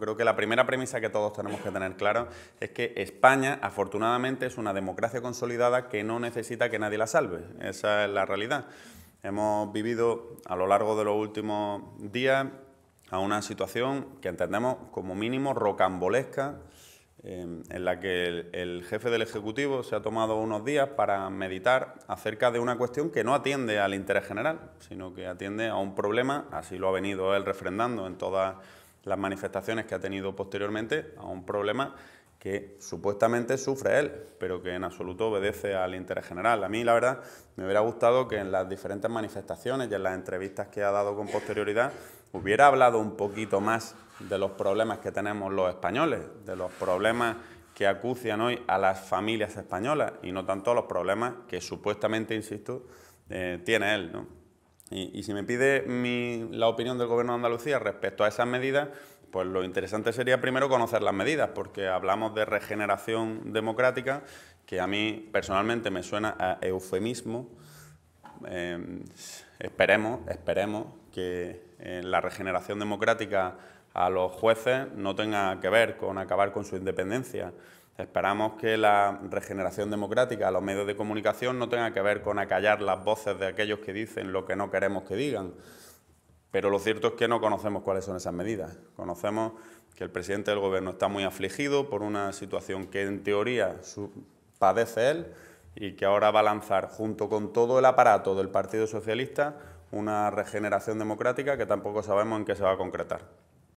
creo que la primera premisa que todos tenemos que tener claro es que España, afortunadamente, es una democracia consolidada que no necesita que nadie la salve. Esa es la realidad. Hemos vivido a lo largo de los últimos días a una situación que entendemos como mínimo rocambolesca, eh, en la que el, el, jefe del Ejecutivo se ha tomado unos días para meditar acerca de una cuestión que no atiende al interés general, sino que atiende a un problema, así lo ha venido él refrendando en todas las manifestaciones que ha tenido posteriormente a un problema que supuestamente sufre él, pero que en absoluto obedece al interés general. A mí, la verdad, me hubiera gustado que en las diferentes manifestaciones y en las entrevistas que ha dado con posterioridad hubiera hablado un poquito más de los problemas que tenemos los españoles, de los problemas que acucian hoy a las familias españolas y no tanto los problemas que supuestamente, insisto, eh, tiene él. ¿no? Y, si me pide la opinión del Gobierno de Andalucía respecto a esas medidas, pues lo interesante sería primero conocer las medidas, porque hablamos de regeneración democrática, que a mí personalmente me suena a eufemismo. Em, esperemos, esperemos que eh, la regeneración democrática a los jueces no tenga que ver con acabar con su independencia Esperamos que la regeneración democrática a los medios de comunicación no tenga que ver con acallar las voces de aquellos que dicen lo que no queremos que digan, pero lo cierto es que no conocemos cuáles son esas medidas. Conocemos que el presidente del Gobierno está muy afligido por una situación que en teoría padece él y que ahora va a lanzar junto con todo el aparato del Partido Socialista una regeneración democrática que tampoco sabemos en qué se va a concretar.